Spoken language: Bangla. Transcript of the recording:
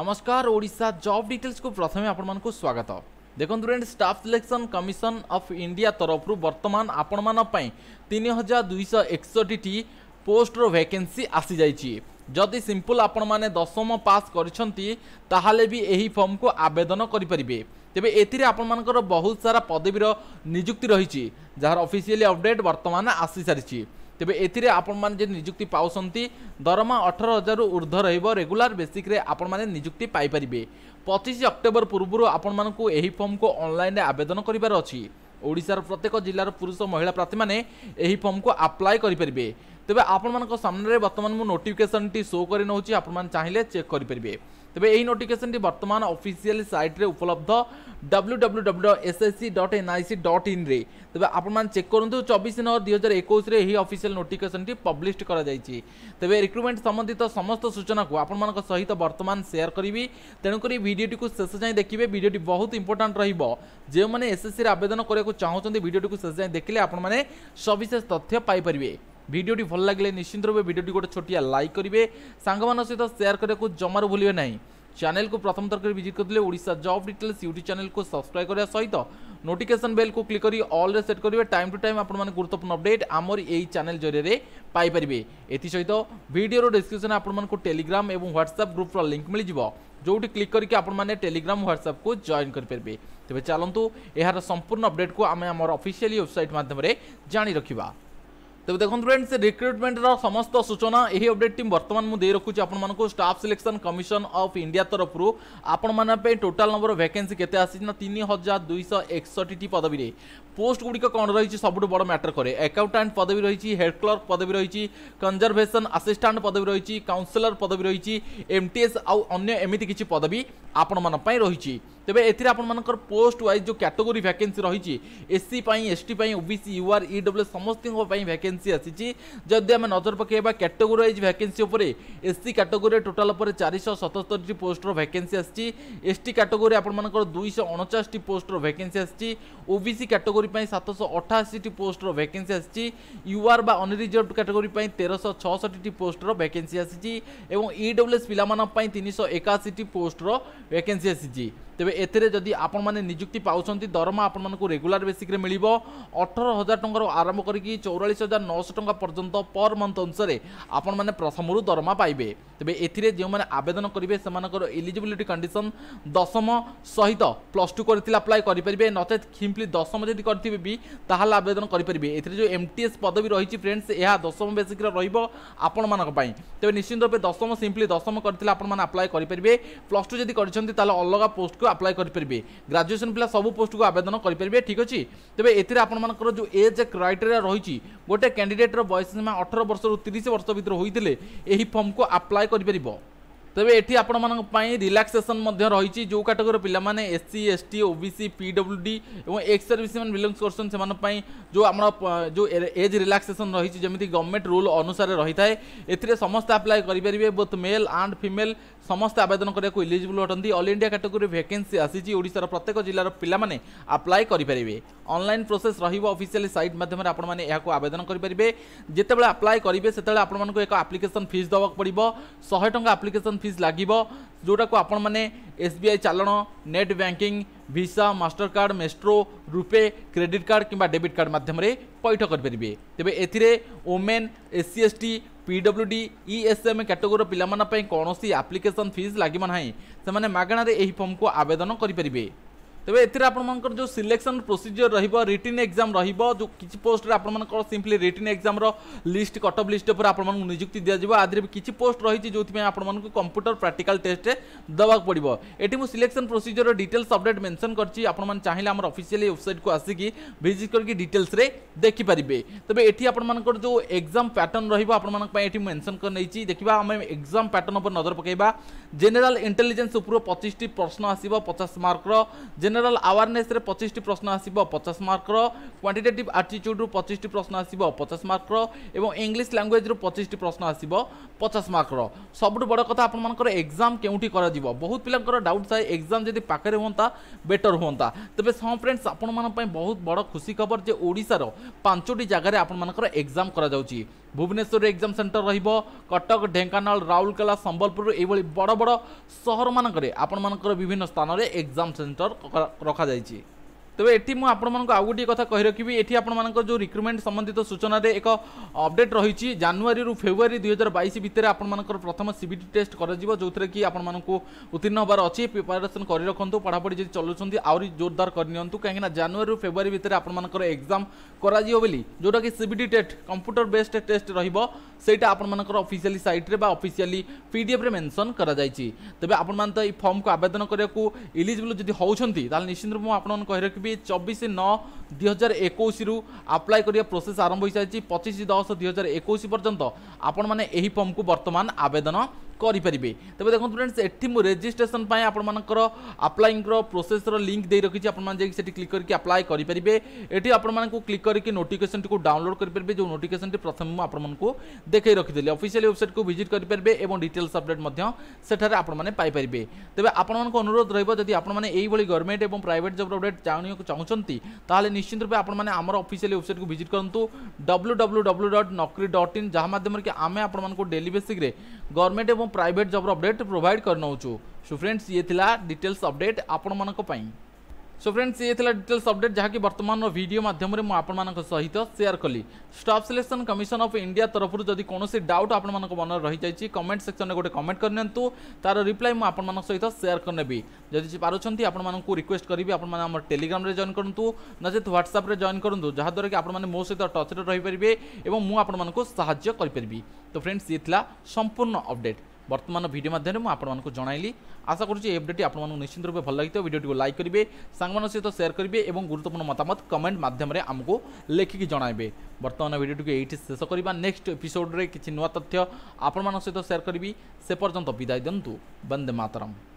নমস্কার ওড়িশা জব ডিটেल्सକୁ ପ୍ରଥମେ ଆପଣମାନଙ୍କୁ ସ୍ୱାଗତ দেখুন student staff selection commission of India তরফর বর্তমান আপনার তিন হাজার দুইশ একষট্টি পোস্টর ভ্যাকেন্সি আসি যাই যদি সিম্পল আপন মানে দশম পাস করছেন তাহলে বি এই ফর্মকু আবেদন করে পারে তবে এতে আপনার বহু সারা পদবীর নিযুক্তি রয়েছে যার অফিসিয়ালি অপডেট বর্তমান আসি সারিছে ତେବେ ଏଥିରେ ଆପଣମାନେ ଯେ ନିଯୁକ୍ତି ପାଉଛନ୍ତି ଦରମା ଅଠର ହଜାରରୁ ଉର୍ଦ୍ଧ୍ୱ ରହିବ ରେଗୁଲାର ବେସିକ୍ରେ ଆପଣମାନେ ନିଯୁକ୍ତି ପାଇପାରିବେ ପଚିଶ ଅକ୍ଟୋବର ପୂର୍ବରୁ ଆପଣମାନଙ୍କୁ ଏହି ଫର୍ମକୁ ଅନଲାଇନ୍ରେ ଆବେଦନ କରିବାର ଅଛି ଓଡ଼ିଶାର ପ୍ରତ୍ୟେକ ଜିଲ୍ଲାର ପୁରୁଷ ମହିଳା ପ୍ରାର୍ଥୀମାନେ ଏହି ଫର୍ମକୁ ଆପ୍ଲାଏ କରିପାରିବେ ତେବେ ଆପଣମାନଙ୍କ ସାମ୍ନାରେ ବର୍ତ୍ତମାନ ମୁଁ ନୋଟିଫିକେସନ୍ଟି ଶୋ କରି ନେଉଛି ଆପଣମାନେ ଚାହିଁଲେ ଚେକ୍ କରିପାରିବେ ତେବେ ଏହି ନୋଟିଫିକେସନ୍ଟି ବର୍ତ୍ତମାନ ଅଫିସିଆଲ ସାଇଟ୍ରେ ଉପଲବ୍ଧ W W W SSC dot NIC dot ଇନ୍ରେ ତେବେ ଆପଣମାନେ ଚେକ୍ କରନ୍ତୁ ଚବିଶ ନଭେମ୍ବର ଦୁଇ ହଜାର ଏକୋଇଶରେ ଏହି ଅଫିସିଆଲ୍ ନୋଟିଫିକେସନ୍ଟି ପବ୍ଲିଶ କରାଯାଇଛି ତେବେ ରିକ୍ରୁଟମେଣ୍ଟ ସମ୍ବନ୍ଧିତ ସମସ୍ତ ସୂଚନାକୁ ଆପଣମାନଙ୍କ ସହିତ ବର୍ତ୍ତମାନ ସେୟାର କରିବି ତେଣୁକରି ଭିଡ଼ିଓଟିକୁ ଶେଷ ଯାଏଁ ଦେଖିବେ ଭିଡ଼ିଓଟି ବହୁତ ଇମ୍ପୋର୍ଟାଣ୍ଟ ରହିବ ଯେଉଁମାନେ ଏସ୍ଏସ୍ସିରେ ଆବେଦନ କରିବାକୁ ଚାହୁଁଛନ୍ତି ଭିଡ଼ିଓଟିକୁ ଶେଷ ଯାଏଁ ଦେଖିଲେ ଆପଣମାନେ ସବିଶେଷ ତଥ୍ୟ ପାଇପାରିବେ ভিডিওটি ভাল লাগলে নিশ্চিন্ত রূপে ভিডিওটি গোটে ছোটিয়া লাইক করবে সাংবান সহ সেয়ার করা জমারু ভুলবে না চ্যানেল কু প্রথম দরকার ভিজিট করলে Odisha job details YouTube channel কু সবসক্রাইব করা সহিত নোটিফিকেসন বেল কু ক্লিক করে অল রে সেট করবে টাইম টু টাইম আপনার গুরুত্বপূর্ণ অপডেট আমার এই চ্যানেল জরিয়ে পাইপারে এসহ ভিডিওর ডিসক্রিপশন আপনার টেলিগ্রাম এবং হোয়াটসঅ্যাপ গ্রুপর লিঙ্ক মিলিযোগ ଯେଉଁଠି କ୍ଲିକ୍ କରିକି ଆପଣମାନେ ଟେଲିଗ୍ରାମ ହ୍ୱାଟ୍ସଆପ୍କୁ ଜଏନ୍ କରିପାରିବେ ତେବେ ଚାଲନ୍ତୁ ଏହାର ସମ୍ପୂର୍ଣ୍ଣ ଅପଡେଟ୍କୁ ଆମେ ଆମର ଅଫିସିଆଲି ୱେବସାଇଟ୍ ମାଧ୍ୟମରେ ଜାଣି ରଖିବା ତେବେ ଦେଖନ୍ତୁ ଫ୍ରେଣ୍ଡ ସେ ରିକ୍ରୁଟମେଣ୍ଟର ସମସ୍ତ ସୂଚନା ଏହି ଅପଡେଟ୍ ଟିମ୍ ବର୍ତ୍ତମାନ ମୁଁ ଦେଇ ରଖୁଛି ଆପଣମାନଙ୍କୁ staff selection commission of India ତରଫରୁ ଆପଣମାନଙ୍କ ପାଇଁ ଟୋଟାଲ୍ ନମ୍ବର ଭ୍ୟାକେନ୍ସି କେତେ ଆସିଛି ନା ତିନି ହଜାର ଦୁଇଶହ ଏକଷଠିଟି ପଦବୀରେ ପୋଷ୍ଟଗୁଡ଼ିକ କ'ଣ ରହିଛି ସବୁଠୁ ବଡ଼ ମ୍ୟାଟର କରେ ଆକାଉଣ୍ଟାଣ୍ଟ ପଦବୀ ରହିଛି ହେଡ୍ କ୍ଲର୍କ ପଦବୀ ରହିଛି କଞ୍ଜରଭେସନ୍ ଆସିଷ୍ଟାଣ୍ଟ ପଦବୀ ରହିଛି କାଉନସିଲର ପଦବୀ ରହିଛି ଏମ୍ଟିଏସ୍ ଆଉ ଅନ୍ୟ ଏମିତି କିଛି ପଦବୀ ଆପଣମାନଙ୍କ ପାଇଁ ରହିଛି ତେବେ ଏଥିରେ ଆପଣମାନଙ୍କର ପୋଷ୍ଟ ୱାଇଜ୍ ଯେଉଁ କ୍ୟାଟେଗୋରୀ ଭ୍ୟାକେନ୍ସି ରହିଛି ଏସ୍ସି ପାଇଁ ଏସ୍ଟି ପାଇଁ ଓବିସି ୟୁଆର୍ ଇଡବ୍ଲ୍ୟୁ ସମସ୍ତଙ୍କ ପାଇଁ ଭ୍ୟାକେନ୍ସି ଆସିଛି ଯଦି ଆମେ ନଜର ପକାଇବା କ୍ୟାଟେଗୋରୀ ୱାଇଜ୍ ଭ୍ୟାକେନ୍ସି ଉପରେ ଏସ୍ସି କ୍ୟାଟେଗୋରୀରେ ଟୋଟାଲ୍ ଉପରେ ଚାରିଶହ ସତସ୍ତରୀଟି ପୋଷ୍ଟର ଭ୍ୟାକେନ୍ସି ଆସିଛି ଏସ୍ଟି କ୍ୟାଟେଗୋରୀ ଆପଣମାନଙ୍କର ଦୁଇଶହ ଅଣଚାଶଟି ପୋଷ୍ଟର ଭ୍ୟାକେନ୍ସି ଆସିଛି ଓବିସି କ୍ୟାଟେଗୋରୀ ପାଇଁ ସାତଶହ ଅଠାଅଶୀଟି ପୋଷ୍ଟର ଭ୍ୟାକେନ୍ସି ଆସିଛି ୟୁଆର୍ ବା ଅନରିଜର୍ଭ କ୍ୟାଟେଗୋରୀ ପାଇଁ ତେରଶହ ଛଅଷଠିଟି ପୋଷ୍ଟର ଭ୍ୟାକେନ୍ସି ଆସିଛି ଏବଂ ଇଡବ୍ଲ୍ୟୁଏସ୍ ପିଲାମାନଙ୍କ ପାଇଁ ତିନିଶହ ଏକାଅଶୀଟି ପୋଷ୍ଟର ଭ୍ୟାକେନ୍ସି ଆସିଛି ତେବେ ଏଥିରେ ଯଦି ଆପଣମାନେ ନିଯୁକ୍ତି ପାଉଛନ୍ତି ଦରମା ଆପଣମାନଙ୍କୁ ରେଗୁଲାର ବେସିକ୍ରେ ମିଳିବ ଅଠର ହଜାର ଟଙ୍କାରୁ ଆରମ୍ଭ କରିକି ଚଉରାଳିଶ ହଜାର ନଅଶହ ଟଙ୍କା ପର୍ଯ୍ୟନ୍ତ ପର୍ ମନ୍ଥ ଅନୁସାରେ ଆପଣମାନେ ପ୍ରଥମରୁ ଦରମା ପାଇବେ ତେବେ ଏଥିରେ ଯେଉଁମାନେ ଆବେଦନ କରିବେ ସେମାନଙ୍କର ଏଲିଜିବିଲିଟି କଣ୍ଡିସନ୍ ଦଶମ ସହିତ ପ୍ଲସ୍ ଟୁ କରିଥିଲେ ଆପ୍ଲାଏ କରିପାରିବେ ନଚେତ୍ ସିମ୍ପଲି ଦଶମ ଯଦି କରିଥିବେ ବି ତାହେଲେ ଆବେଦନ କରିପାରିବେ ଏଥିରେ ଯେଉଁ ଏମ୍ ଟି ଏସ୍ ପଦବୀ ରହିଛି ଫ୍ରେଣ୍ଡସ୍ ଏହା ଦଶମ ବେସିକ୍ରେ ରହିବ ଆପଣମାନଙ୍କ ପାଇଁ ତେବେ ନିଶ୍ଚିନ୍ତ ରୂପେ ଦଶମ ସିମ୍ପଲି ଦଶମ କରିଥିଲେ ଆପଣମାନେ ଆପ୍ଲାଏ କରିପାରିବେ ପ୍ଲସ୍ ଟୁ ଯଦି କରିଛନ୍ତି ତାହେଲେ ଅଲଗା ପୋଷ୍ଟକୁ পোস্টক আপ্লাই করে গ্রাজুয়েসন পিলা সবু পোস্টক আবেদন করে ঠিক আছে তবে এতে আপনার যে এজ ক্রাইটেরিয়া রয়েছে গোটে ক্যাডিডেটর বয়স সীমা অঠর বর্ষর তিরিশ বর্ষ ভিতরে হয়ে এই ফর্মক আপ্লাই করে তবে এটি আপনার রিলাক্সেসন রয়েছে যে ক্যাটেগরি পিলামানে এসসি এসটি ওবিসি পিডব্লুডি এবং এক্স সার্ভিস ম্যান বিলংস করছেন সে যে আমার যে এজ রিলাক্সেসন রয়েছে যেমি গভর্নমেন্ট রুল অনুসারে রয়েছে এতে সমস্ত আপ্লাই করে পারে বোথ মেল আন্ড ফিমেল সমস্ত আবেদন করা ইলিজিবল অটান্তি অল ইন্ডিয়া ক্যাটেগরি ভ্যাকেন্সি আসিছি ওড়শার প্রত্যেক জেলার পিলামানে আপ্লাই করে পারে অনলাইন প্রোসেস রহব অফিসিয়াল সাইট মাধ্যমে আপনার এখন আবেদন করে পারে যেতবে আপ্লাই করবে সেতবে আপনার এক আপ্লিকেসন ফিজ দেওয়া পড়ব শহে টাকা আপ্লিকেসন ଫିଜ୍ ଲାଗିବ ଯେଉଁଟାକୁ ଆପଣମାନେ S B I challan net banking Visa Master card Maestro RuPay credit card କିମ୍ବା ଡେବିଟ୍ କାର୍ଡ଼ ମାଧ୍ୟମରେ ପଇଠ କରିପାରିବେ ତେବେ ଏଥିରେ women S C S T PW D E S M କାଟେଗୋରୀର ପିଲାମାନଙ୍କ ପାଇଁ କୌଣସି ଆପ୍ଲିକେସନ୍ ଫିଜ୍ ଲାଗିବ ନାହିଁ ସେମାନେ ମାଗଣାରେ ଏହି ଫର୍ମକୁ ଆବେଦନ କରିପାରିବେ ତେବେ ଏଥିରେ ଆପଣମାନଙ୍କର ଯେଉଁ ସିଲେକ୍ସନ୍ ପ୍ରୋସିଜିଓର ରହିବ ରିଟିନ୍ ଏକ୍ଜାମ୍ ରହିବ ଯେଉଁ କିଛି ପୋଷ୍ଟରେ ଆପଣମାନଙ୍କର ସିମ୍ପଲି ରିଟିନ୍ ଏକ୍ଜାମ୍ର ଲିଷ୍ଟ କଟଅଫ୍ ଲିଷ୍ଟ ଉପରେ ଆପଣମାନଙ୍କୁ ନିଯୁକ୍ତି ଦିଆଯିବ ଆଧିରେ ବି କିଛି ପୋଷ୍ଟ ରହିଛି ଯେଉଁଥିପାଇଁ ଆପଣମାନଙ୍କୁ କମ୍ପ୍ୟୁଟର ପ୍ରାକ୍ଟିକାଲ୍ ଟେଷ୍ଟ ଦେବାକୁ ପଡ଼ିବ ଏଠି ମୁଁ selection procedure details update mention କରିଛି ଆପଣମାନେ ଚାହିଁଲେ ଆମର ଅଫିସିଆଲି ୱେବସାଇଟ୍କୁ ଆସିକି ଭିଜିଟ୍ କରିକି ଡିଟେଲ୍ସରେ ଦେଖିପାରିବେ ତେବେ ଏଠି ଆପଣମାନଙ୍କର ଯେଉଁ ଏକ୍ଜାମ୍ ପ୍ୟାଟର୍ନ ରହିବ ଆପଣମାନଙ୍କ ପାଇଁ ଏଠି ମେନ୍ସନ୍ କରିନେଇଛି ଦେଖିବା ଆମେ ଏକ୍ଜାମ୍ ପ୍ୟାଟର୍ନ ଉପରେ ନଜର ପକାଇବା ଜେନେରାଲ୍ ଇଣ୍ଟେଲିଜେନ୍ସ ଉପରୁ ପଚିଶଟି ପ୍ରଶ୍ନ ଆସିବ ପଚାଶ ମାର୍କର ଜେନେରାଲ୍ জেনেল আওয়ারনেসে পঁচিশটি প্রশ্ন আসব পচাশ মার্কর কোয়ান্টিটেটিভ আটিচ্ୟୁଡ୍ରୁ ପଚିଶଟି ପ୍ରଶ୍ନ ଆସିବ ପଚାଶ ମାର୍କର ଏବଂ ଇଂଲିଶ ଲାଙ୍ଗୁଏଜ୍ରୁ ପଚିଶଟି ପ୍ରଶ୍ନ ଆସିବ ପଚାଶ ମାର୍କର ସବୁଠୁ ବଡ଼ କଥା ଆପଣମାନଙ୍କର ଏକ୍ଜାମ୍ କେଉଁଠି କରାଯିବ ବହୁତ ପିଲାଙ୍କର ଡାଉଟ୍ ଥାଏ ଏକ୍ଜାମ୍ ଯଦି ପାଖରେ ହୁଅନ୍ତା ବେଟର୍ ହୁଅନ୍ତା ତେବେ ହଁ ଫ୍ରେଣ୍ଡସ୍ ଆପଣମାନଙ୍କ ପାଇଁ ବହୁତ ବଡ଼ ଖୁସି ଖବର ଯେ ଓଡ଼ିଶାର ପାଞ୍ଚଟି ଜାଗାରେ ଆପଣମାନଙ୍କର ଏକ୍ଜାମ୍ କରାଯାଉଛି ভুবনেশ্বরের এক্সাম সেন্টর রহব কটক ঢেঙ্কানাল রাউরকেলা সম্বলপুর এইভাবে বড় বড় সহর মানকরে আপনার বিভিন্ন স্থানরে এক্সাম সেন্টর রখা যাইছে তবে এটি মু আপনার আউ গোটিয়ে কথা কে রাখি এটি আপনার যে রিক্রুটমেন্ট সম্বন্ধিত সূচনার এক অপডেট রয়েছে জানুয়ারি ফেব্রুয়ারি দুই হাজার বাইশ ভিতরে আপনার প্রথম সিবিটি টেস্ট করা যে কি আপনার উত্তীর্ণ হবার অছি প্রিপারেসন করে রাখতু পড়াপড়ি যদি চলাউছেন আহরি জোরদার করে নিউ কিনা জানুয়ারি ফেব্রুয়ারি ভিতরে আপনার এক্সাম করা বলে যেটা কি CBT test computer based test রহব সেইটা আপনার অফিসিয়ালি সাইট্রে বা অফিসিয়ালি পিডিএফ্রে মেনশন করা যাই তবে আপনার তো এই ফর্মকে আবেদন করা ইলিজিবল যদি হোক তাহলে নিশ্চিন্ত মু আপনার কে রাখি ବି ଚବିଶ ନଅ ଦୁଇ ହଜାର ଏକୋଇଶରୁ ଆପ୍ଲାଏ କରିବା ପ୍ରୋସେସ୍ ଆରମ୍ଭ ହୋଇସାରିଛି ପଚିଶ ଦଶ ଦୁଇ ହଜାର ଏକୋଇଶ ପର୍ଯ୍ୟନ୍ତ ଆପଣମାନେ ଏହି ଫର୍ମକୁ ବର୍ତ୍ତମାନ ଆବେଦନ କରିପାରିବେ ତେବେ ଦେଖନ୍ତୁ ଫ୍ରେଣ୍ଡସ୍ ଏଠି ମୁଁ ରେଜିଷ୍ଟ୍ରେସନ୍ ପାଇଁ ଆପଣମାନଙ୍କର ଆପ୍ଲାଇଙ୍କର ପ୍ରୋସେସ୍ର ଲିଙ୍କ୍ ଦେଇ ରଖିଛି ଆପଣମାନେ ଯାଇକି ସେଠି କ୍ଲିକ୍ କରିକି ଆପ୍ଲାଏ କରିପାରିବେ ଏଠି ଆପଣମାନଙ୍କୁ କ୍ଲିକ୍ କରିକି ନୋଟିଫିକେସନ୍ଟିକୁ ଡାଉନଲୋଡ୍ କରିପାରିବେ ଯେଉଁ ନୋଟିଫିକେସନ୍ଟି ପ୍ରଥମେ ମୁଁ ଆପଣମାନଙ୍କୁ ଦେଖାଇ ରଖିଥିଲି ଅଫିସିଆଲି ୱେବସାଇଟ୍କୁ ଭିଜିଟ୍ କରିପାରିବେ ଏବଂ ଡିଟେଲ୍ସ ଅପଡେଟ୍ ମଧ୍ୟ ସେଠାରେ ଆପଣମାନେ ପାଇପାରିବେ ତେବେ ଆପଣମାନଙ୍କୁ ଅନୁରୋଧ ରହିବ ଯଦି ଆପଣମାନେ ଏଇଭଳି ଗଭର୍ଣ୍ଣମେଣ୍ଟ ଏବଂ ପ୍ରାଇଭେଟ୍ ଜବ୍ର ଅପଡେଟ୍ ଜାଣିବାକୁ ଚାହୁଁଛନ୍ତି ତାହେଲେ ନିଶ୍ଚିତ ରୂପେ ଆପଣମାନେ ଆମର ଅଫିସିଆଲି ୱେବସାଇଟ୍କୁ ଭିଜିଟ୍ କରନ୍ତୁ W W W dot Naukri dot in ଯାହା ମାଧ୍ୟମରେ କି ଆମେ ଆପଣମାନଙ୍କୁ ଡେଲି ବେସିକ୍ରେ ଗଭର୍ଣ୍ଣମେଣ୍ଟ ଏବଂ এবং ପ୍ରାଇଭେଟ୍ ଜବ୍ର ଅପଡ଼େଟ୍ ପ୍ରୋଭାଇଡ଼ କରିନେଉଛୁ ସୋ ଫ୍ରେଣ୍ଡସ୍ ଇଏ ଥିଲା ଡିଟେଲ୍ସ ଅପଡ଼େଟ୍ ଆପଣମାନଙ୍କ ପାଇଁ সো ফ্রেন্ডস ইয়ে লা ডিটেলস অপডেট যা কি বর্তমান ভিডিও মাধ্যমে মু আপনার সহিত সেয়ার কলি staff selection commission of India তরফর যদি কোণী ডাউট আপনার মনে রয়েছে কমেন্ট সেকশনে গোটে কমেন্ট করে নিতু তার রিপ্লাই মু আপনার সহিত সেয়ার করে নেবি যদি পুঁচ আপনার রিকোয়েস্ট করবি আপনার আমার টেলিগ্রামে জয়েন করতু নচেত হোয়াটসঅ্যাপে জয়েন করতু যাদ্বারা কি আপনার মো সহ টচরে রইপারে এবং মু আপনার সাহায্য করে তো ফ্রেন্ডস ইয়ে লা সম্পূর্ণ অপডেট বর্তমান ভিডিও মাধ্যমে মু আপনার জনাইলি আশা করছি এই ভিডিওটি আপনার নিশ্চিত রূপে ভাল লাগি ভিডিওটি লাইক করবে সাংবাদিক সহ সেয়ার করবে এবং গুরুত্বপূর্ণ মতামত কমেন্ট মাধ্যমে আমি লেখিকি জনাইবে বর্তমান ভিডিওটিকে এইটি শেষ করা নেক্সট এপিসোডে কিছু নূয় তথ্য আপনার সহ সেয়ার করবি সে পর্যন্ত বিদায় দিন্তু বন্দে মাতরম